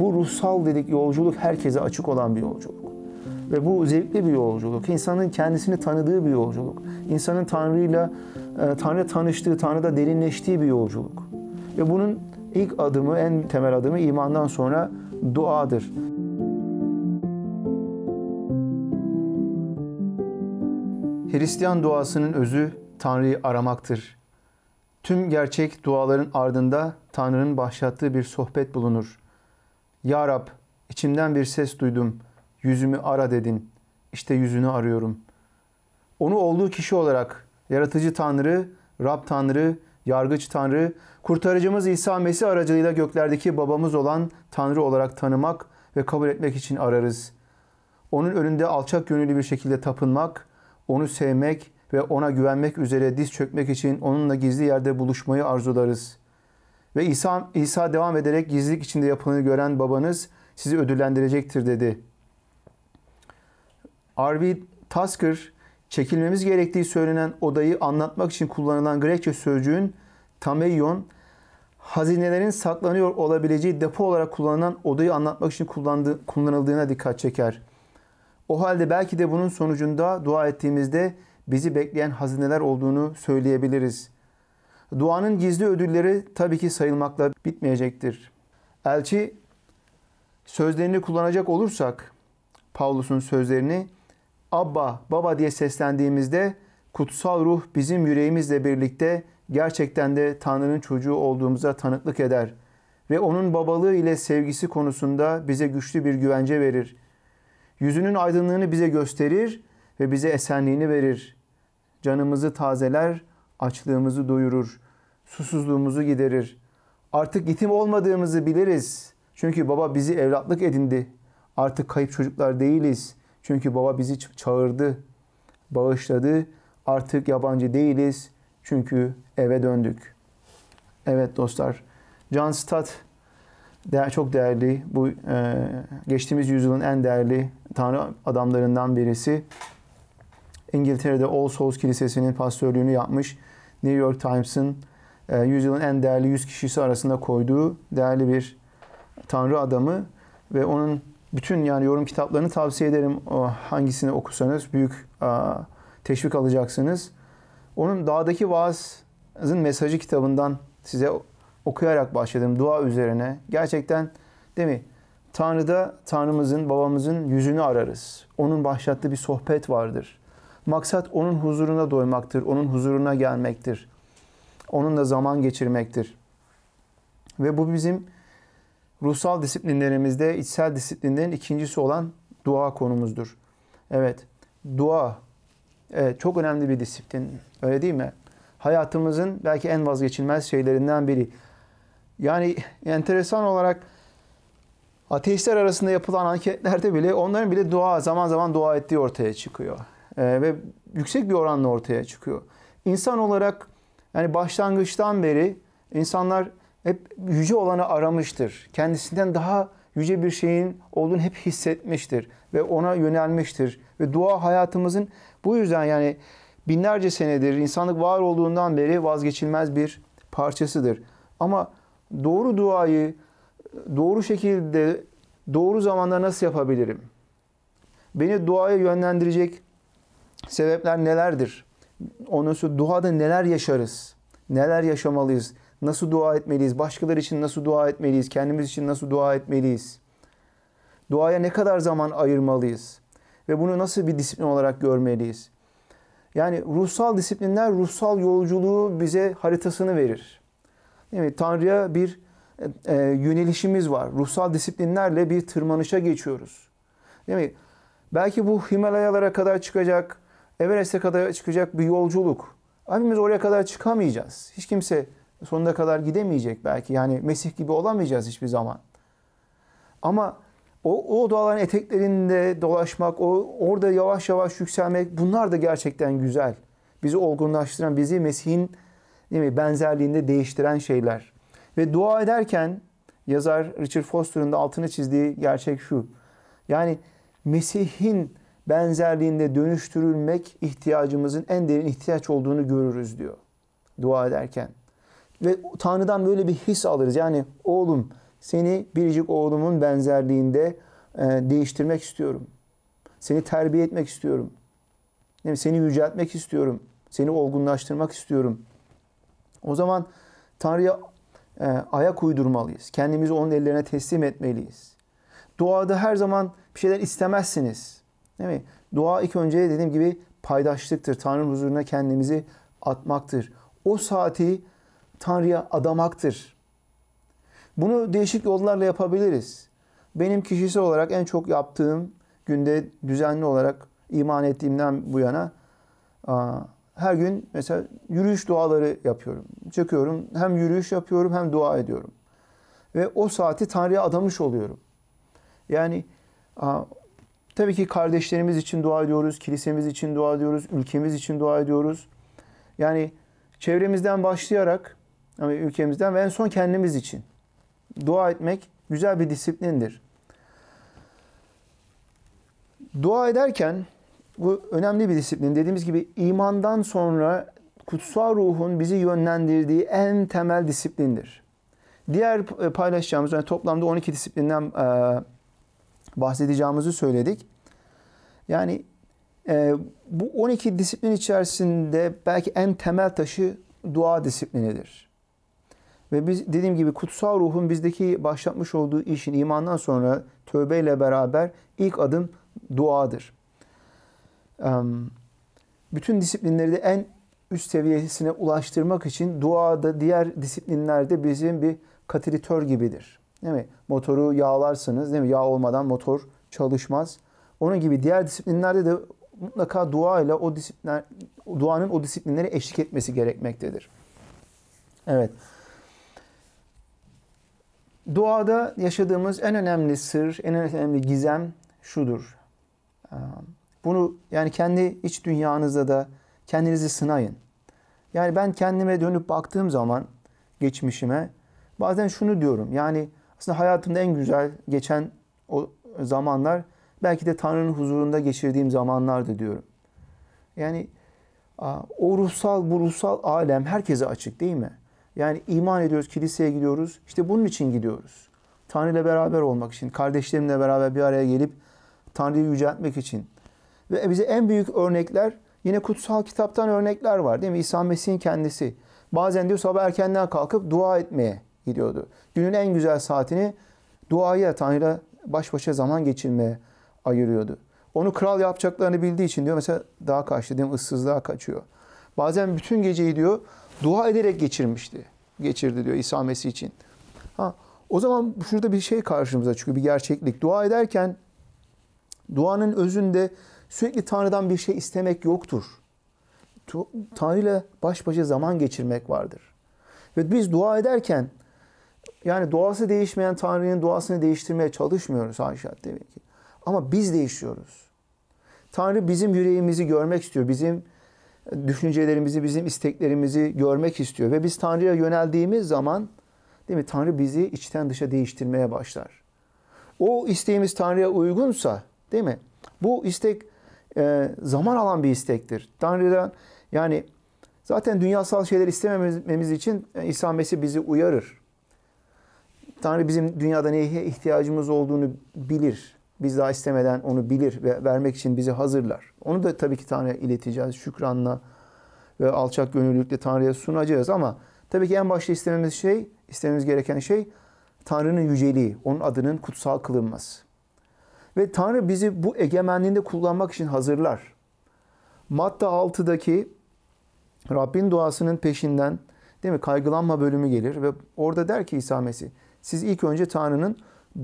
Bu ruhsal dedik yolculuk herkese açık olan bir yolculuk. Ve bu zevkli bir yolculuk. İnsanın kendisini tanıdığı bir yolculuk. İnsanın Tanrı'yla, e, Tanrı tanıştığı, Tanrı'da derinleştiği bir yolculuk. Ve bunun ilk adımı, en temel adımı imandan sonra duadır. Hristiyan duasının özü Tanrı'yı aramaktır. Tüm gerçek duaların ardında Tanrı'nın başlattığı bir sohbet bulunur. Ya Rab içimden bir ses duydum. Yüzümü ara dedin. İşte yüzünü arıyorum. Onu olduğu kişi olarak yaratıcı Tanrı, Rab Tanrı, yargıç Tanrı, kurtarıcımız İsa Mesih aracılığıyla göklerdeki babamız olan Tanrı olarak tanımak ve kabul etmek için ararız. Onun önünde alçak gönüllü bir şekilde tapınmak, onu sevmek ve ona güvenmek üzere diz çökmek için onunla gizli yerde buluşmayı arzularız. Ve İsa, İsa devam ederek gizlilik içinde yapılanı gören babanız sizi ödüllendirecektir dedi. R.V. Tasker, çekilmemiz gerektiği söylenen odayı anlatmak için kullanılan Grekçe sözcüğün tameion, hazinelerin saklanıyor olabileceği depo olarak kullanılan odayı anlatmak için kullandığı, kullanıldığına dikkat çeker. O halde belki de bunun sonucunda dua ettiğimizde bizi bekleyen hazineler olduğunu söyleyebiliriz.'' Duanın gizli ödülleri tabii ki sayılmakla bitmeyecektir. Elçi sözlerini kullanacak olursak Pavlus'un sözlerini Abba, Baba diye seslendiğimizde kutsal ruh bizim yüreğimizle birlikte gerçekten de Tanrı'nın çocuğu olduğumuza tanıklık eder ve onun babalığı ile sevgisi konusunda bize güçlü bir güvence verir. Yüzünün aydınlığını bize gösterir ve bize esenliğini verir. Canımızı tazeler açlığımızı doyurur, susuzluğumuzu giderir. Artık yetim olmadığımızı biliriz. Çünkü baba bizi evlatlık edindi. Artık kayıp çocuklar değiliz. Çünkü baba bizi çağırdı, bağışladı. Artık yabancı değiliz. Çünkü eve döndük. Evet dostlar, John Stott değer, çok değerli, bu e, geçtiğimiz yüzyılın en değerli Tanrı adamlarından birisi. İngiltere'de All Souls Kilisesi'nin pastörlüğünü yapmış. New York Times'ın e, yüzyılın en değerli 100 kişisi arasında koyduğu değerli bir tanrı adamı ve onun bütün yani yorum kitaplarını tavsiye ederim. O, hangisini okusanız büyük a, e, teşvik alacaksınız. Onun Dağdaki Vaaz'ın Mesajı kitabından size okuyarak başladım dua üzerine. Gerçekten değil mi? Tanrı'da Tanrımızın, babamızın yüzünü ararız. Onun başlattığı bir sohbet vardır. Maksat onun huzuruna doymaktır, onun huzuruna gelmektir. Onunla zaman geçirmektir. Ve bu bizim ruhsal disiplinlerimizde içsel disiplinlerin ikincisi olan dua konumuzdur. Evet, dua evet, çok önemli bir disiplin. Öyle değil mi? Hayatımızın belki en vazgeçilmez şeylerinden biri. Yani enteresan olarak ateistler arasında yapılan anketlerde bile onların bile dua zaman zaman dua ettiği ortaya çıkıyor. Ee, ve yüksek bir oranla ortaya çıkıyor. İnsan olarak yani başlangıçtan beri insanlar hep yüce olanı aramıştır. Kendisinden daha yüce bir şeyin olduğunu hep hissetmiştir ve ona yönelmiştir. Ve dua hayatımızın bu yüzden yani binlerce senedir insanlık var olduğundan beri vazgeçilmez bir parçasıdır. Ama doğru duayı doğru şekilde doğru zamanda nasıl yapabilirim? Beni duaya yönlendirecek sebepler nelerdir? Ondan sonra duada neler yaşarız? Neler yaşamalıyız? Nasıl dua etmeliyiz? Başkaları için nasıl dua etmeliyiz? Kendimiz için nasıl dua etmeliyiz? Duaya ne kadar zaman ayırmalıyız? Ve bunu nasıl bir disiplin olarak görmeliyiz? Yani ruhsal disiplinler ruhsal yolculuğu bize haritasını verir. Yani Tanrı'ya bir e, e, yönelişimiz var. Ruhsal disiplinlerle bir tırmanışa geçiyoruz. Değil mi? Belki bu Himalayalara kadar çıkacak, Everest'e kadar çıkacak bir yolculuk. Abimiz oraya kadar çıkamayacağız. Hiç kimse sonuna kadar gidemeyecek belki. Yani Mesih gibi olamayacağız hiçbir zaman. Ama o, o dağların eteklerinde dolaşmak, o orada yavaş yavaş yükselmek bunlar da gerçekten güzel. Bizi olgunlaştıran, bizi Mesih'in değil mi, benzerliğinde değiştiren şeyler. Ve dua ederken yazar Richard Foster'ın da altını çizdiği gerçek şu. Yani Mesih'in benzerliğinde dönüştürülmek ihtiyacımızın en derin ihtiyaç olduğunu görürüz diyor dua ederken. Ve Tanrı'dan böyle bir his alırız. Yani oğlum seni biricik oğlumun benzerliğinde e, değiştirmek istiyorum. Seni terbiye etmek istiyorum. Yani seni yüceltmek istiyorum. Seni olgunlaştırmak istiyorum. O zaman Tanrı'ya e, ayak uydurmalıyız. Kendimizi onun ellerine teslim etmeliyiz. Duada her zaman bir şeyler istemezsiniz. Değil mi? Dua ilk önce dediğim gibi paydaşlıktır. Tanrı'nın huzuruna kendimizi atmaktır. O saati Tanrı'ya adamaktır. Bunu değişik yollarla yapabiliriz. Benim kişisel olarak en çok yaptığım günde düzenli olarak iman ettiğimden bu yana her gün mesela yürüyüş duaları yapıyorum. Çıkıyorum hem yürüyüş yapıyorum hem dua ediyorum. Ve o saati Tanrı'ya adamış oluyorum. Yani Tabii ki kardeşlerimiz için dua ediyoruz, kilisemiz için dua ediyoruz, ülkemiz için dua ediyoruz. Yani çevremizden başlayarak, yani ülkemizden ve en son kendimiz için dua etmek güzel bir disiplindir. Dua ederken bu önemli bir disiplin. Dediğimiz gibi imandan sonra kutsal ruhun bizi yönlendirdiği en temel disiplindir. Diğer paylaşacağımız yani toplamda 12 disiplinden bahsedeceğimizi söyledik. Yani e, bu 12 disiplin içerisinde belki en temel taşı dua disiplinidir. Ve biz dediğim gibi kutsal ruhun bizdeki başlatmış olduğu işin imandan sonra tövbeyle beraber ilk adım duadır. Bütün disiplinleri de en üst seviyesine ulaştırmak için duada diğer disiplinlerde bizim bir katalitör gibidir. Değil mi? Motoru yağlarsınız. Değil mi? Yağ olmadan motor çalışmaz. Onun gibi diğer disiplinlerde de mutlaka dua ile o disiplinler, duanın o disiplinleri eşlik etmesi gerekmektedir. Evet. Duada yaşadığımız en önemli sır, en önemli gizem şudur. Ee, bunu yani kendi iç dünyanızda da kendinizi sınayın. Yani ben kendime dönüp baktığım zaman geçmişime bazen şunu diyorum. Yani aslında hayatımda en güzel geçen o zamanlar belki de Tanrı'nın huzurunda geçirdiğim zamanlardı diyorum. Yani o ruhsal, bu ruhsal alem herkese açık değil mi? Yani iman ediyoruz, kiliseye gidiyoruz. İşte bunun için gidiyoruz. Tanrı ile beraber olmak için, kardeşlerimle beraber bir araya gelip Tanrı'yı yüceltmek için. Ve bize en büyük örnekler yine kutsal kitaptan örnekler var değil mi? İsa Mesih'in kendisi. Bazen diyor sabah erkenden kalkıp dua etmeye gidiyordu. Günün en güzel saatini duaya, Tanrı'ya baş başa zaman geçirmeye ayırıyordu. Onu kral yapacaklarını bildiği için diyor mesela daha karşı değil ıssızlığa kaçıyor. Bazen bütün geceyi diyor dua ederek geçirmişti. Geçirdi diyor İsa Mesih için. Ha, o zaman şurada bir şey karşımıza çıkıyor, bir gerçeklik. Dua ederken duanın özünde sürekli Tanrı'dan bir şey istemek yoktur. Tanrı ile baş başa zaman geçirmek vardır. Ve biz dua ederken yani doğası değişmeyen Tanrı'nın doğasını değiştirmeye çalışmıyoruz haşa demek ki. Ama biz değişiyoruz. Tanrı bizim yüreğimizi görmek istiyor. Bizim e, düşüncelerimizi, bizim isteklerimizi görmek istiyor. Ve biz Tanrı'ya yöneldiğimiz zaman değil mi? Tanrı bizi içten dışa değiştirmeye başlar. O isteğimiz Tanrı'ya uygunsa değil mi? Bu istek e, zaman alan bir istektir. Tanrı'dan yani zaten dünyasal şeyler istemememiz için e, İsa Mesih bizi uyarır. Tanrı bizim dünyada neye ihtiyacımız olduğunu bilir. Biz daha istemeden onu bilir ve vermek için bizi hazırlar. Onu da tabii ki Tanrı'ya ileteceğiz. Şükranla ve alçak gönüllülükle Tanrı'ya sunacağız ama tabii ki en başta istememiz şey, istememiz gereken şey Tanrı'nın yüceliği, onun adının kutsal kılınması. Ve Tanrı bizi bu egemenliğinde kullanmak için hazırlar. Matta 6'daki Rabbin duasının peşinden değil mi kaygılanma bölümü gelir ve orada der ki İsa Mesih siz ilk önce Tanrı'nın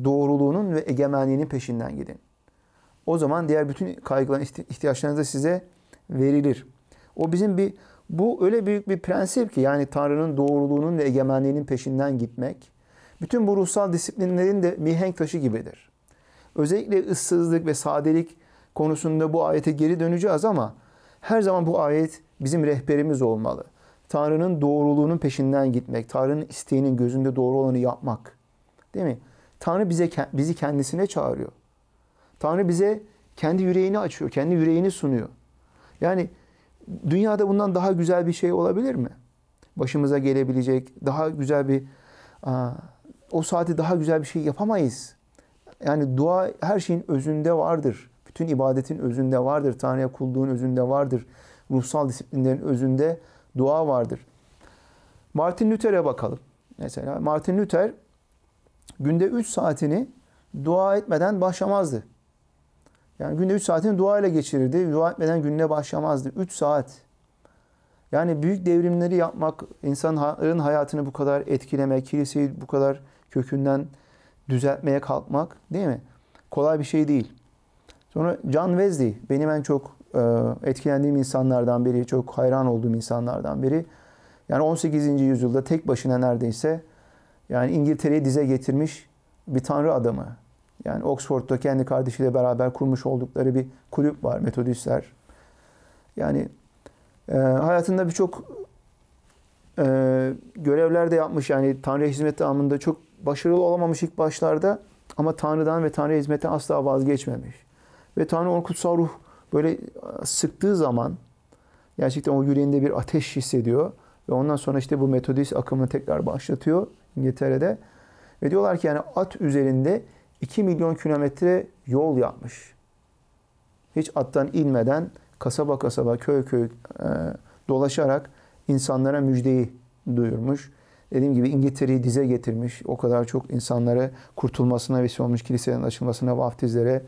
doğruluğunun ve egemenliğinin peşinden gidin. O zaman diğer bütün kaygıların ihtiyaçlarınız da size verilir. O bizim bir bu öyle büyük bir prensip ki yani Tanrı'nın doğruluğunun ve egemenliğinin peşinden gitmek bütün bu ruhsal disiplinlerin de mihenk taşı gibidir. Özellikle ıssızlık ve sadelik konusunda bu ayete geri döneceğiz ama her zaman bu ayet bizim rehberimiz olmalı. Tanrı'nın doğruluğunun peşinden gitmek, Tanrı'nın isteğinin gözünde doğru olanı yapmak. Değil mi? Tanrı bize bizi kendisine çağırıyor. Tanrı bize kendi yüreğini açıyor, kendi yüreğini sunuyor. Yani dünyada bundan daha güzel bir şey olabilir mi? Başımıza gelebilecek daha güzel bir o saati daha güzel bir şey yapamayız. Yani dua her şeyin özünde vardır. Bütün ibadetin özünde vardır. Tanrı'ya kulluğun özünde vardır. Ruhsal disiplinlerin özünde vardır dua vardır. Martin Luther'e bakalım. Mesela Martin Luther günde 3 saatini dua etmeden başlamazdı. Yani günde 3 saatini dua ile geçirirdi. Dua etmeden gününe başlamazdı. 3 saat. Yani büyük devrimleri yapmak, insanların hayatını bu kadar etkilemek, kiliseyi bu kadar kökünden düzeltmeye kalkmak değil mi? Kolay bir şey değil. Sonra John Wesley benim en çok e, etkilendiğim insanlardan biri, çok hayran olduğum insanlardan biri. Yani 18. yüzyılda tek başına neredeyse yani İngiltere'yi dize getirmiş bir tanrı adamı. Yani Oxford'da kendi kardeşiyle beraber kurmuş oldukları bir kulüp var Metodistler. Yani e, hayatında birçok e, görevler de yapmış. Yani Tanrı'ya hizmet anlamında çok başarılı olamamış ilk başlarda ama Tanrı'dan ve Tanrı'ya hizmetten asla vazgeçmemiş. Ve Tanrı onu kutsal ruh Böyle sıktığı zaman gerçekten o yüreğinde bir ateş hissediyor. Ve ondan sonra işte bu metodist akımını tekrar başlatıyor İngiltere'de. Ve diyorlar ki yani at üzerinde 2 milyon kilometre yol yapmış. Hiç attan inmeden kasaba kasaba, köy köy e, dolaşarak insanlara müjdeyi duyurmuş. Dediğim gibi İngiltere'yi dize getirmiş. O kadar çok insanlara kurtulmasına vesile olmuş, kilisenin açılmasına, vaftizlere,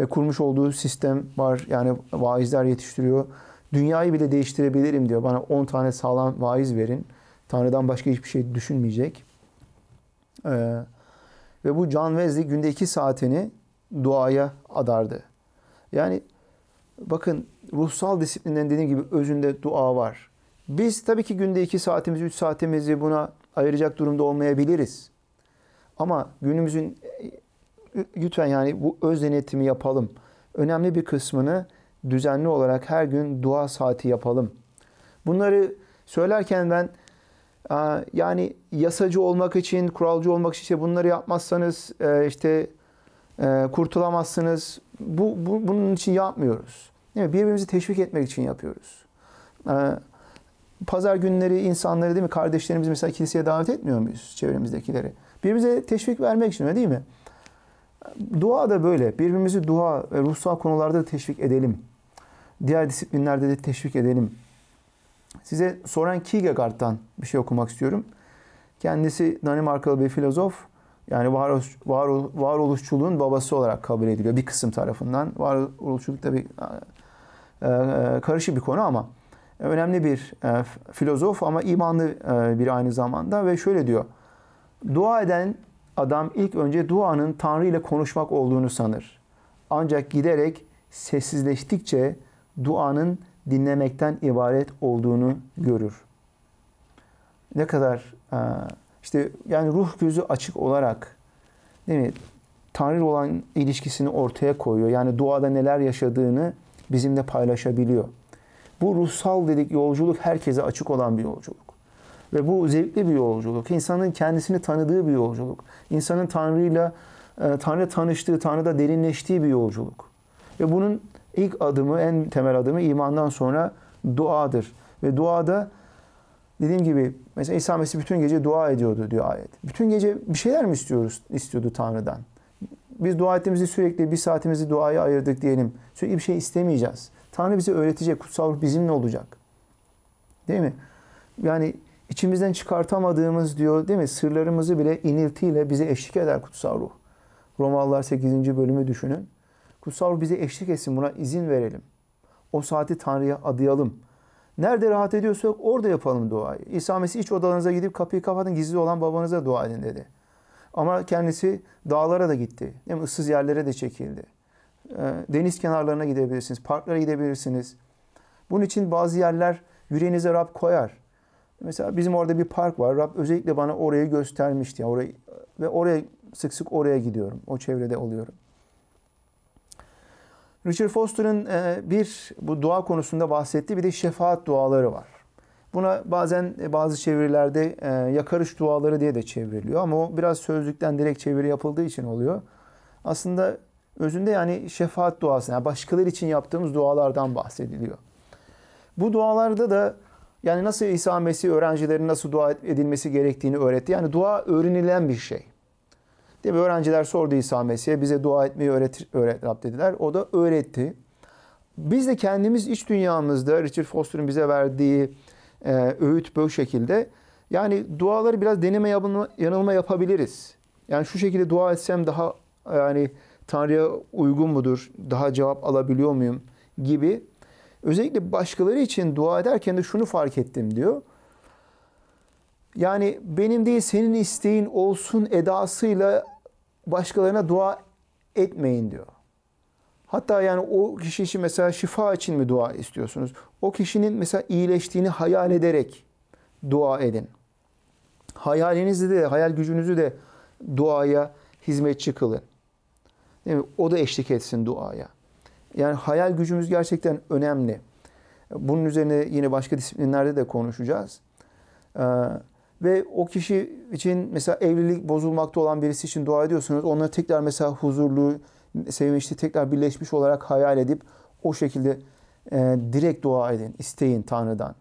ve kurmuş olduğu sistem var. Yani vaizler yetiştiriyor. Dünyayı bile değiştirebilirim diyor. Bana 10 tane sağlam vaiz verin. Tanrı'dan başka hiçbir şey düşünmeyecek. Ee, ve bu John Wesley günde 2 saatini duaya adardı. Yani bakın ruhsal disiplinden dediğim gibi özünde dua var. Biz tabii ki günde 2 saatimizi, 3 saatimizi buna ayıracak durumda olmayabiliriz. Ama günümüzün lütfen yani bu öz denetimi yapalım. Önemli bir kısmını düzenli olarak her gün dua saati yapalım. Bunları söylerken ben yani yasacı olmak için, kuralcı olmak için işte bunları yapmazsanız e, işte e, kurtulamazsınız. Bu, bu bunun için yapmıyoruz. Değil mi? Birbirimizi teşvik etmek için yapıyoruz. Pazar günleri insanları değil mi kardeşlerimizi mesela kiliseye davet etmiyor muyuz çevremizdekileri? Birbirimize teşvik vermek için değil mi? Dua da böyle. Birbirimizi dua ve ruhsal konularda da teşvik edelim. Diğer disiplinlerde de teşvik edelim. Size Soren Kierkegaard'dan bir şey okumak istiyorum. Kendisi Danimarkalı bir filozof. Yani varoluş, var varoluşçuluğun babası olarak kabul ediliyor bir kısım tarafından. Varoluşçuluk tabii e, e karışık bir konu ama önemli bir e, filozof ama imanlı e, bir aynı zamanda ve şöyle diyor. Dua eden Adam ilk önce duanın Tanrı ile konuşmak olduğunu sanır. Ancak giderek sessizleştikçe duanın dinlemekten ibaret olduğunu görür. Ne kadar e, işte yani ruh gözü açık olarak değil mi? Tanrı olan ilişkisini ortaya koyuyor. Yani duada neler yaşadığını bizimle paylaşabiliyor. Bu ruhsal dedik yolculuk herkese açık olan bir yolculuk. Ve bu zevkli bir yolculuk. İnsanın kendisini tanıdığı bir yolculuk. İnsanın Tanrı'yla, e, Tanrı tanıştığı, Tanrı'da derinleştiği bir yolculuk. Ve bunun ilk adımı, en temel adımı imandan sonra duadır. Ve duada dediğim gibi mesela İsa Mesih bütün gece dua ediyordu diyor ayet. Bütün gece bir şeyler mi istiyoruz istiyordu Tanrı'dan? Biz dua ettiğimizi sürekli bir saatimizi duaya ayırdık diyelim. Sürekli bir şey istemeyeceğiz. Tanrı bize öğretecek. Kutsal ruh bizimle olacak. Değil mi? Yani İçimizden çıkartamadığımız diyor değil mi? Sırlarımızı bile iniltiyle bize eşlik eder kutsal ruh. Romalılar 8. bölümü düşünün. Kutsal ruh bize eşlik etsin buna izin verelim. O saati Tanrı'ya adayalım. Nerede rahat ediyorsak orada yapalım duayı. İsa Mesih iç odalarınıza gidip kapıyı kapatın gizli olan babanıza dua edin dedi. Ama kendisi dağlara da gitti. Değil mi? Issız yerlere de çekildi. Ee, deniz kenarlarına gidebilirsiniz. Parklara gidebilirsiniz. Bunun için bazı yerler yüreğinize Rab koyar. Mesela bizim orada bir park var. Rab özellikle bana orayı göstermişti. Yani orayı, ve oraya sık sık oraya gidiyorum. O çevrede oluyorum. Richard Foster'ın e, bir bu dua konusunda bahsettiği bir de şefaat duaları var. Buna bazen e, bazı çevirilerde e, yakarış duaları diye de çevriliyor ama o biraz sözlükten direkt çeviri yapıldığı için oluyor. Aslında özünde yani şefaat duası, yani başkaları için yaptığımız dualardan bahsediliyor. Bu dualarda da yani nasıl İsa Mesih öğrencilerin nasıl dua edilmesi gerektiğini öğretti. Yani dua öğrenilen bir şey. Değil mi? Öğrenciler sordu İsa Mesih'e bize dua etmeyi öğret, öğret Rab dediler. O da öğretti. Biz de kendimiz iç dünyamızda Richard Foster'ın bize verdiği e, öğüt böyle şekilde yani duaları biraz deneme yanılma, yanılma yapabiliriz. Yani şu şekilde dua etsem daha yani Tanrı'ya uygun mudur? Daha cevap alabiliyor muyum? Gibi Özellikle başkaları için dua ederken de şunu fark ettim diyor. Yani benim değil senin isteğin olsun edasıyla başkalarına dua etmeyin diyor. Hatta yani o kişi için mesela şifa için mi dua istiyorsunuz? O kişinin mesela iyileştiğini hayal ederek dua edin. Hayalinizi de, hayal gücünüzü de duaya hizmetçi kılın. Değil mi? O da eşlik etsin duaya. Yani hayal gücümüz gerçekten önemli. Bunun üzerine yine başka disiplinlerde de konuşacağız. Ee, ve o kişi için mesela evlilik bozulmakta olan birisi için dua ediyorsunuz. Onları tekrar mesela huzurlu, sevinçli, tekrar birleşmiş olarak hayal edip o şekilde e, direkt dua edin, isteyin Tanrı'dan.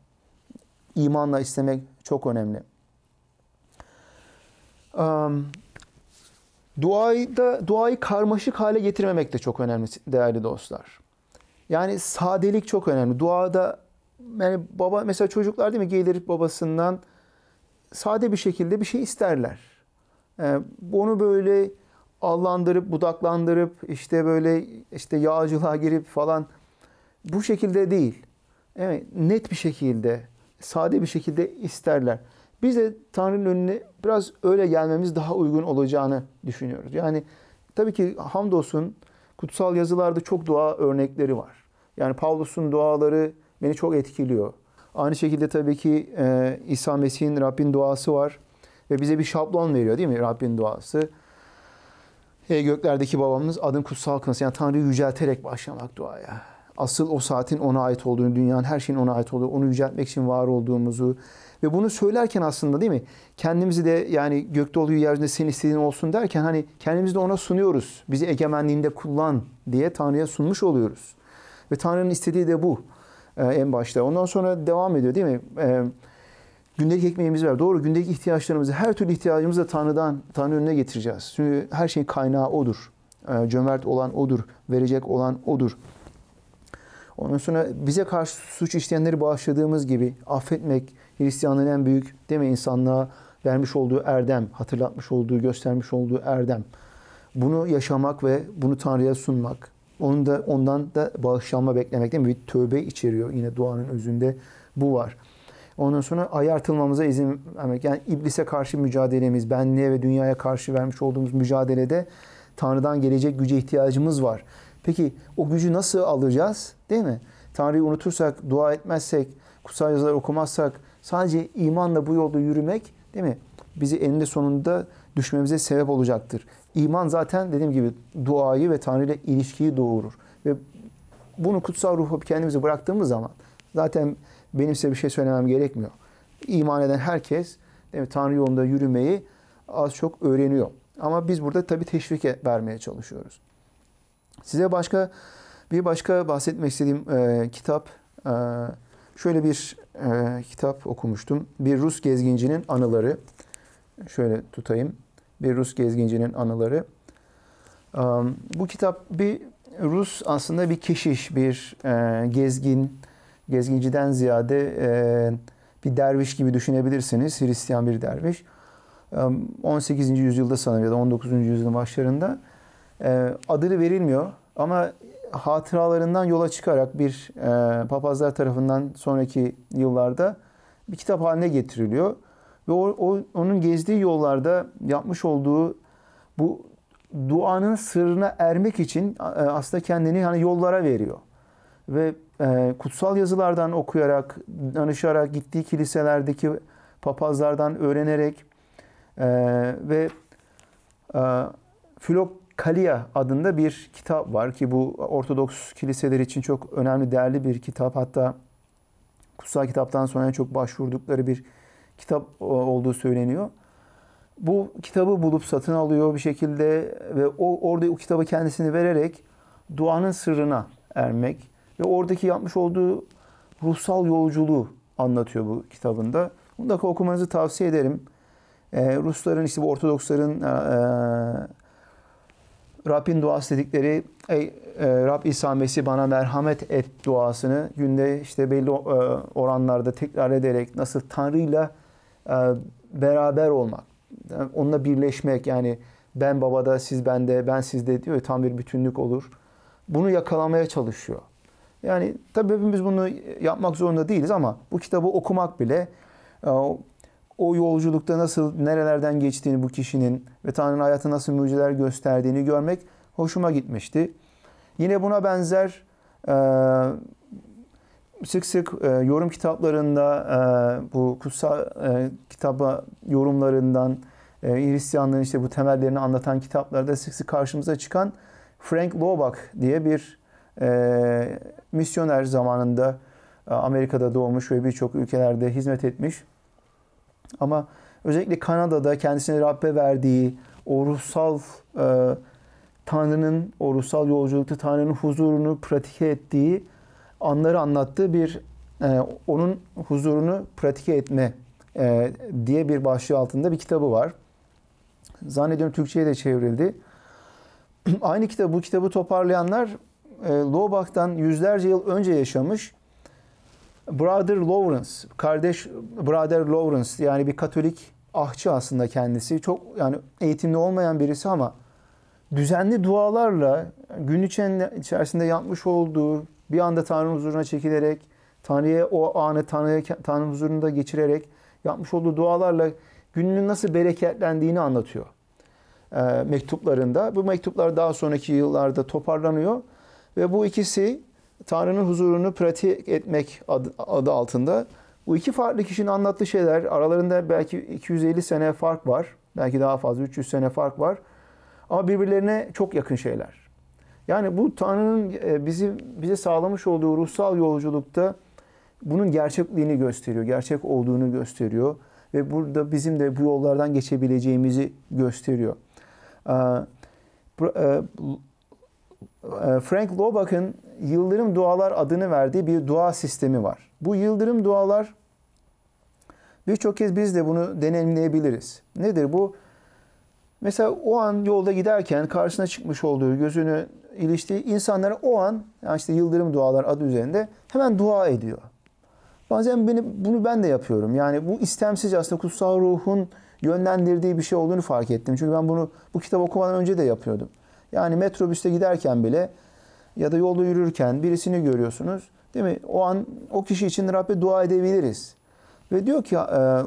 İmanla istemek çok önemli. Um, Duayı da duayı karmaşık hale getirmemek de çok önemli değerli dostlar. Yani sadelik çok önemli. Duada yani baba mesela çocuklar değil mi gelir babasından sade bir şekilde bir şey isterler. Yani ee, onu böyle allandırıp budaklandırıp işte böyle işte yağcılığa girip falan bu şekilde değil. Evet net bir şekilde sade bir şekilde isterler. Biz de Tanrı'nın önüne biraz öyle gelmemiz daha uygun olacağını düşünüyoruz. Yani tabii ki hamdolsun kutsal yazılarda çok dua örnekleri var. Yani Pavlus'un duaları beni çok etkiliyor. Aynı şekilde tabii ki e, İsa Mesih'in Rabbin duası var. Ve bize bir şablon veriyor değil mi Rabbin duası? Hey göklerdeki babamız adın kutsal kılsın. Yani Tanrı'yı yücelterek başlamak duaya asıl o saatin ona ait olduğunu, dünyanın her şeyin ona ait olduğunu, onu yüceltmek için var olduğumuzu ve bunu söylerken aslında değil mi? Kendimizi de yani gökte oluyor yerinde senin istediğin olsun derken hani kendimizi de ona sunuyoruz. Bizi egemenliğinde kullan diye Tanrı'ya sunmuş oluyoruz. Ve Tanrı'nın istediği de bu e, en başta. Ondan sonra devam ediyor değil mi? E, gündelik ekmeğimiz var. Doğru gündelik ihtiyaçlarımızı, her türlü ihtiyacımızı da Tanrı'dan, Tanrı önüne getireceğiz. Çünkü her şeyin kaynağı O'dur. E, cömert olan O'dur. Verecek olan O'dur. Ondan sonra bize karşı suç işleyenleri bağışladığımız gibi affetmek Hristiyanlığın en büyük değil mi insanlığa vermiş olduğu erdem, hatırlatmış olduğu, göstermiş olduğu erdem. Bunu yaşamak ve bunu Tanrı'ya sunmak. Onun da ondan da bağışlanma beklemek değil mi? Bir tövbe içeriyor yine duanın özünde bu var. Ondan sonra ayartılmamıza izin vermek. Yani iblise karşı mücadelemiz, benliğe ve dünyaya karşı vermiş olduğumuz mücadelede Tanrı'dan gelecek güce ihtiyacımız var. Peki o gücü nasıl alacağız? Değil mi? Tanrı'yı unutursak, dua etmezsek, kutsal yazıları okumazsak, sadece imanla bu yolda yürümek değil mi? Bizi eninde sonunda düşmemize sebep olacaktır. İman zaten dediğim gibi duayı ve Tanrı ile ilişkiyi doğurur. Ve bunu kutsal ruhu kendimize bıraktığımız zaman zaten benim size bir şey söylemem gerekmiyor. İman eden herkes değil mi, Tanrı yolunda yürümeyi az çok öğreniyor. Ama biz burada tabii teşvik vermeye çalışıyoruz. Size başka bir başka bahsetmek istediğim e, kitap e, şöyle bir e, kitap okumuştum. Bir Rus gezgincinin anıları. Şöyle tutayım. Bir Rus gezgincinin anıları. E, bu kitap bir Rus aslında bir keşiş, bir e, gezgin, gezginciden ziyade e, bir derviş gibi düşünebilirsiniz. Hristiyan bir derviş. 18. yüzyılda sanırım ya da 19. yüzyılın başlarında e, adını verilmiyor ama hatıralarından yola çıkarak bir e, papazlar tarafından sonraki yıllarda bir kitap haline getiriliyor. Ve o, o, onun gezdiği yollarda yapmış olduğu bu duanın sırrına ermek için e, aslında kendini hani yollara veriyor. Ve e, kutsal yazılardan okuyarak, danışarak, gittiği kiliselerdeki papazlardan öğrenerek e, ve e, Filop Kalia adında bir kitap var ki bu Ortodoks kiliseler için çok önemli, değerli bir kitap. Hatta kutsal kitaptan sonra çok başvurdukları bir kitap e, olduğu söyleniyor. Bu kitabı bulup satın alıyor bir şekilde ve o orada o kitabı kendisini vererek duanın sırrına ermek ve oradaki yapmış olduğu ruhsal yolculuğu anlatıyor bu kitabında. Bunu da okumanızı tavsiye ederim. Ee, Rusların işte bu Ortodoksların e, e Rabbin duası dedikleri ey e, Rab İsa Mesih bana merhamet et duasını günde işte belli e, oranlarda tekrar ederek nasıl Tanrı'yla e, beraber olmak, onunla birleşmek yani ben babada siz bende ben sizde diyor tam bir bütünlük olur. Bunu yakalamaya çalışıyor. Yani tabii hepimiz bunu yapmak zorunda değiliz ama bu kitabı okumak bile o yolculukta nasıl, nerelerden geçtiğini bu kişinin ve Tanrı'nın hayatı nasıl mucizeler gösterdiğini görmek hoşuma gitmişti. Yine buna benzer e, sık sık e, yorum kitaplarında e, bu kutsal e, kitaba yorumlarından e, Hristiyanlığın işte bu temellerini anlatan kitaplarda sık sık karşımıza çıkan Frank Lobach diye bir misyoner zamanında Amerika'da doğmuş ve birçok ülkelerde hizmet etmiş ama özellikle Kanada'da kendisine Rabbe verdiği o ruhsal e, Tanrı'nın, o ruhsal yolculukta Tanrı'nın huzurunu pratike ettiği anları anlattığı bir e, onun huzurunu pratike etme e, diye bir başlığı altında bir kitabı var. Zannediyorum Türkçe'ye de çevrildi. Aynı kitabı, bu kitabı toparlayanlar e, Lobach'tan yüzlerce yıl önce yaşamış Brother Lawrence, kardeş Brother Lawrence yani bir Katolik ahçı aslında kendisi. Çok yani eğitimli olmayan birisi ama düzenli dualarla gün içerisinde yapmış olduğu bir anda Tanrı'nın huzuruna çekilerek Tanrı'ya o anı Tanrı'ya Tanrı'nın huzurunda geçirerek yapmış olduğu dualarla gününün nasıl bereketlendiğini anlatıyor e, mektuplarında. Bu mektuplar daha sonraki yıllarda toparlanıyor ve bu ikisi Tanrı'nın huzurunu pratik etmek adı, altında bu iki farklı kişinin anlattığı şeyler aralarında belki 250 sene fark var. Belki daha fazla 300 sene fark var. Ama birbirlerine çok yakın şeyler. Yani bu Tanrı'nın e, bizi bize sağlamış olduğu ruhsal yolculukta bunun gerçekliğini gösteriyor, gerçek olduğunu gösteriyor ve burada bizim de bu yollardan geçebileceğimizi gösteriyor. Ee, e, e, Frank Lobach'ın yıldırım dualar adını verdiği bir dua sistemi var. Bu yıldırım dualar birçok kez biz de bunu deneyimleyebiliriz. Nedir bu? Mesela o an yolda giderken karşısına çıkmış olduğu gözünü iliştiği insanlara o an yani işte yıldırım dualar adı üzerinde hemen dua ediyor. Bazen beni, bunu ben de yapıyorum. Yani bu istemsiz aslında kutsal ruhun yönlendirdiği bir şey olduğunu fark ettim. Çünkü ben bunu bu kitap okumadan önce de yapıyordum. Yani metrobüste giderken bile ya da yolda yürürken birisini görüyorsunuz. Değil mi? O an o kişi için Rabbe dua edebiliriz. Ve diyor ki e,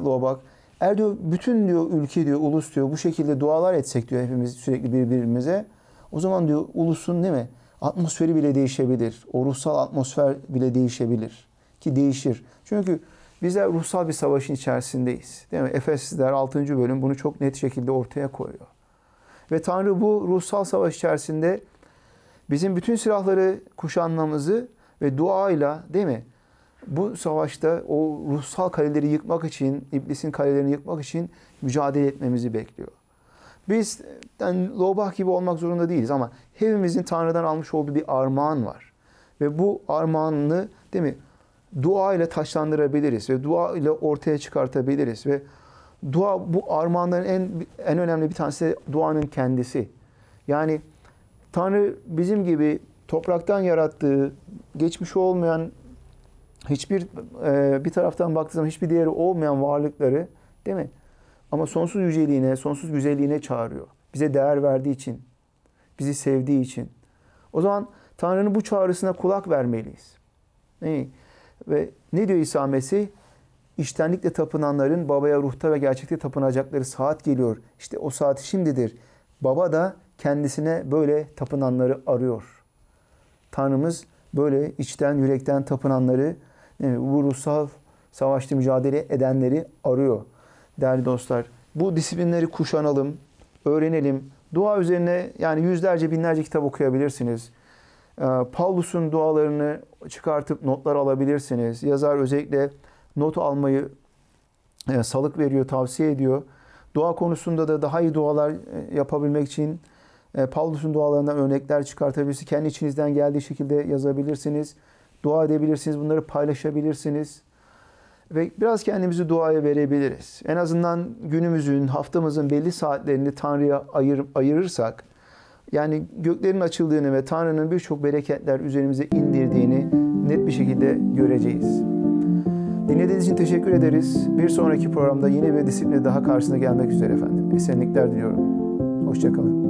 Lobak, eğer diyor bütün diyor ülke diyor ulus diyor bu şekilde dualar etsek diyor hepimiz sürekli birbirimize o zaman diyor ulusun değil mi? Atmosferi bile değişebilir. O ruhsal atmosfer bile değişebilir. Ki değişir. Çünkü bizler ruhsal bir savaşın içerisindeyiz. Değil mi? Efesler 6. bölüm bunu çok net şekilde ortaya koyuyor. Ve Tanrı bu ruhsal savaş içerisinde Bizim bütün silahları kuşanmamızı ve duayla değil mi? Bu savaşta o ruhsal kaleleri yıkmak için, iblisin kalelerini yıkmak için mücadele etmemizi bekliyor. Biz yani Lobah gibi olmak zorunda değiliz ama hepimizin Tanrı'dan almış olduğu bir armağan var. Ve bu armağanını değil mi? Dua ile taşlandırabiliriz ve dua ile ortaya çıkartabiliriz ve dua bu armağanların en en önemli bir tanesi duanın kendisi. Yani Tanrı bizim gibi topraktan yarattığı, geçmişi olmayan, hiçbir e, bir taraftan baktığı zaman hiçbir diğeri olmayan varlıkları değil mi? Ama sonsuz yüceliğine, sonsuz güzelliğine çağırıyor. Bize değer verdiği için, bizi sevdiği için. O zaman Tanrı'nın bu çağrısına kulak vermeliyiz. Ne? Ve ne diyor İsa Mesih? İştenlikle tapınanların babaya ruhta ve gerçekte tapınacakları saat geliyor. İşte o saat şimdidir. Baba da kendisine böyle tapınanları arıyor. Tanrımız böyle içten yürekten tapınanları, bu e, ruhsal savaşta mücadele edenleri arıyor. Değerli dostlar, bu disiplinleri kuşanalım, öğrenelim. Dua üzerine yani yüzlerce binlerce kitap okuyabilirsiniz. E, Paulus'un dualarını çıkartıp notlar alabilirsiniz. Yazar özellikle not almayı e, salık veriyor, tavsiye ediyor. Dua konusunda da daha iyi dualar yapabilmek için e, Paulus'un dualarından örnekler çıkartabilirsiniz. Kendi içinizden geldiği şekilde yazabilirsiniz. Dua edebilirsiniz. Bunları paylaşabilirsiniz. Ve biraz kendimizi duaya verebiliriz. En azından günümüzün, haftamızın belli saatlerini Tanrı'ya ayır, ayırırsak, yani göklerin açıldığını ve Tanrı'nın birçok bereketler üzerimize indirdiğini net bir şekilde göreceğiz. Dinlediğiniz için teşekkür ederiz. Bir sonraki programda yine bir disipline daha karşısına gelmek üzere efendim. Esenlikler diliyorum. Hoşçakalın.